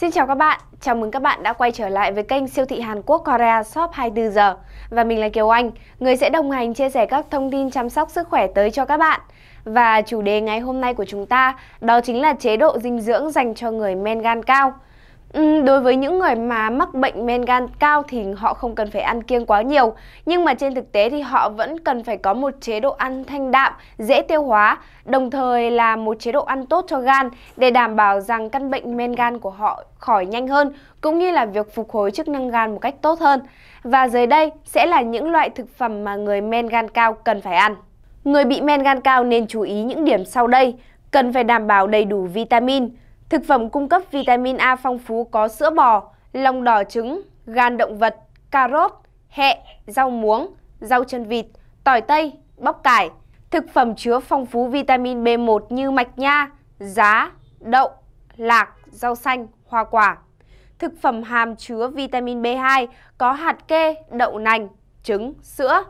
Xin chào các bạn, chào mừng các bạn đã quay trở lại với kênh siêu thị Hàn Quốc Korea Shop 24 giờ và mình là Kiều Anh, người sẽ đồng hành chia sẻ các thông tin chăm sóc sức khỏe tới cho các bạn. Và chủ đề ngày hôm nay của chúng ta đó chính là chế độ dinh dưỡng dành cho người men gan cao. Ừ, đối với những người mà mắc bệnh men gan cao thì họ không cần phải ăn kiêng quá nhiều, nhưng mà trên thực tế thì họ vẫn cần phải có một chế độ ăn thanh đạm, dễ tiêu hóa, đồng thời là một chế độ ăn tốt cho gan để đảm bảo rằng căn bệnh men gan của họ khỏi nhanh hơn cũng như là việc phục hồi chức năng gan một cách tốt hơn. Và dưới đây sẽ là những loại thực phẩm mà người men gan cao cần phải ăn. Người bị men gan cao nên chú ý những điểm sau đây: cần phải đảm bảo đầy đủ vitamin Thực phẩm cung cấp vitamin A phong phú có sữa bò, lòng đỏ trứng, gan động vật, cà rốt, hẹ, rau muống, rau chân vịt, tỏi tây, bắp cải. Thực phẩm chứa phong phú vitamin B1 như mạch nha, giá, đậu, lạc, rau xanh, hoa quả. Thực phẩm hàm chứa vitamin B2 có hạt kê, đậu nành, trứng, sữa.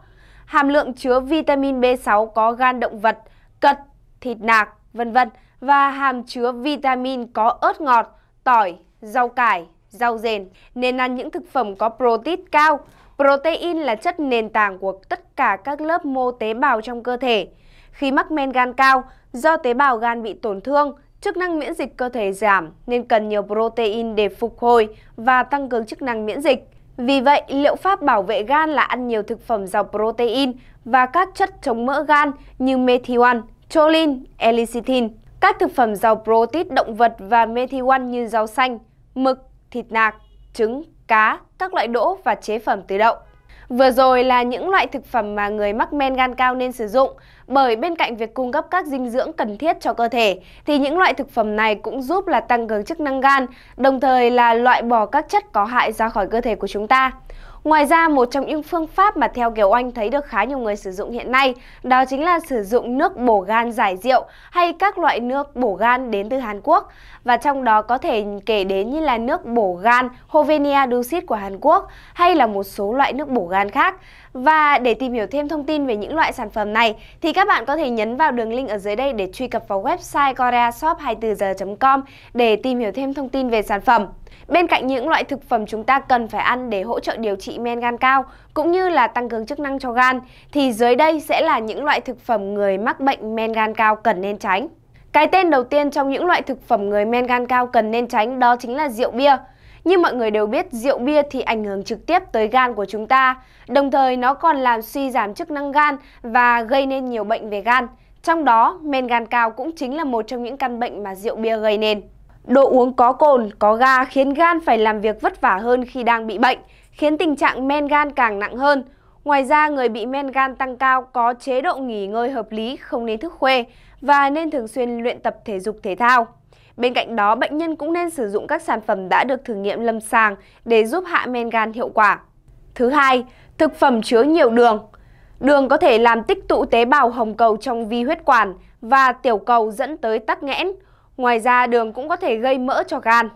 Hàm lượng chứa vitamin B6 có gan động vật, cật, thịt nạc, vân vân và hàm chứa vitamin có ớt ngọt, tỏi, rau cải, rau dền Nên ăn những thực phẩm có protein cao. Protein là chất nền tảng của tất cả các lớp mô tế bào trong cơ thể. Khi mắc men gan cao, do tế bào gan bị tổn thương, chức năng miễn dịch cơ thể giảm nên cần nhiều protein để phục hồi và tăng cường chức năng miễn dịch. Vì vậy, liệu pháp bảo vệ gan là ăn nhiều thực phẩm giàu protein và các chất chống mỡ gan như methionine, choline, Elicitin, các thực phẩm giàu protein động vật và methywan như rau xanh, mực, thịt nạc, trứng, cá, các loại đỗ và chế phẩm từ đậu. Vừa rồi là những loại thực phẩm mà người mắc men gan cao nên sử dụng, bởi bên cạnh việc cung cấp các dinh dưỡng cần thiết cho cơ thể, thì những loại thực phẩm này cũng giúp là tăng cường chức năng gan, đồng thời là loại bỏ các chất có hại ra khỏi cơ thể của chúng ta. Ngoài ra, một trong những phương pháp mà theo Kiều Oanh thấy được khá nhiều người sử dụng hiện nay, đó chính là sử dụng nước bổ gan giải rượu hay các loại nước bổ gan đến từ Hàn Quốc. Và trong đó có thể kể đến như là nước bổ gan Hovenia Dusit của Hàn Quốc hay là một số loại nước bổ gan khác. Và để tìm hiểu thêm thông tin về những loại sản phẩm này thì các bạn có thể nhấn vào đường link ở dưới đây để truy cập vào website koreashop24h.com để tìm hiểu thêm thông tin về sản phẩm. Bên cạnh những loại thực phẩm chúng ta cần phải ăn để hỗ trợ điều trị men gan cao cũng như là tăng cường chức năng cho gan thì dưới đây sẽ là những loại thực phẩm người mắc bệnh men gan cao cần nên tránh. Cái tên đầu tiên trong những loại thực phẩm người men gan cao cần nên tránh đó chính là rượu bia. Như mọi người đều biết, rượu bia thì ảnh hưởng trực tiếp tới gan của chúng ta, đồng thời nó còn làm suy giảm chức năng gan và gây nên nhiều bệnh về gan. Trong đó, men gan cao cũng chính là một trong những căn bệnh mà rượu bia gây nên. Đồ uống có cồn, có ga khiến gan phải làm việc vất vả hơn khi đang bị bệnh, khiến tình trạng men gan càng nặng hơn. Ngoài ra, người bị men gan tăng cao có chế độ nghỉ ngơi hợp lý, không nên thức khuya và nên thường xuyên luyện tập thể dục thể thao. Bên cạnh đó, bệnh nhân cũng nên sử dụng các sản phẩm đã được thử nghiệm lâm sàng để giúp hạ men gan hiệu quả. Thứ hai, thực phẩm chứa nhiều đường. Đường có thể làm tích tụ tế bào hồng cầu trong vi huyết quản và tiểu cầu dẫn tới tắc nghẽn. Ngoài ra đường cũng có thể gây mỡ cho gan.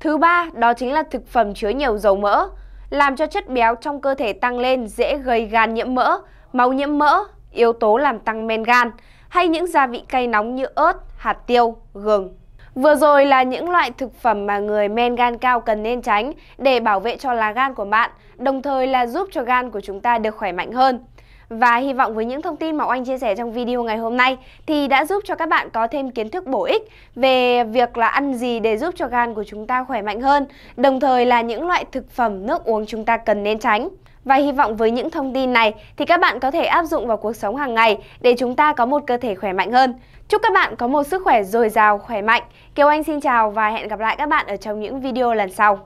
Thứ ba, đó chính là thực phẩm chứa nhiều dầu mỡ, làm cho chất béo trong cơ thể tăng lên dễ gây gan nhiễm mỡ, máu nhiễm mỡ, yếu tố làm tăng men gan, hay những gia vị cay nóng như ớt, hạt tiêu, gừng. Vừa rồi là những loại thực phẩm mà người men gan cao cần nên tránh để bảo vệ cho lá gan của bạn, đồng thời là giúp cho gan của chúng ta được khỏe mạnh hơn. Và hy vọng với những thông tin mà Oanh chia sẻ trong video ngày hôm nay thì đã giúp cho các bạn có thêm kiến thức bổ ích về việc là ăn gì để giúp cho gan của chúng ta khỏe mạnh hơn, đồng thời là những loại thực phẩm, nước uống chúng ta cần nên tránh. Và hy vọng với những thông tin này thì các bạn có thể áp dụng vào cuộc sống hàng ngày để chúng ta có một cơ thể khỏe mạnh hơn. Chúc các bạn có một sức khỏe dồi dào, khỏe mạnh. Kiều Anh xin chào và hẹn gặp lại các bạn ở trong những video lần sau.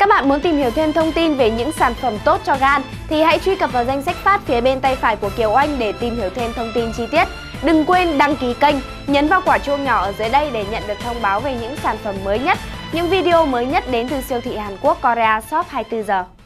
Các bạn muốn tìm hiểu thêm thông tin về những sản phẩm tốt cho gan thì hãy truy cập vào danh sách phát phía bên tay phải của Kiều Anh để tìm hiểu thêm thông tin chi tiết. Đừng quên đăng ký kênh, nhấn vào quả chuông nhỏ ở dưới đây để nhận được thông báo về những sản phẩm mới nhất, những video mới nhất đến từ siêu thị Hàn Quốc Korea Shop 24 giờ.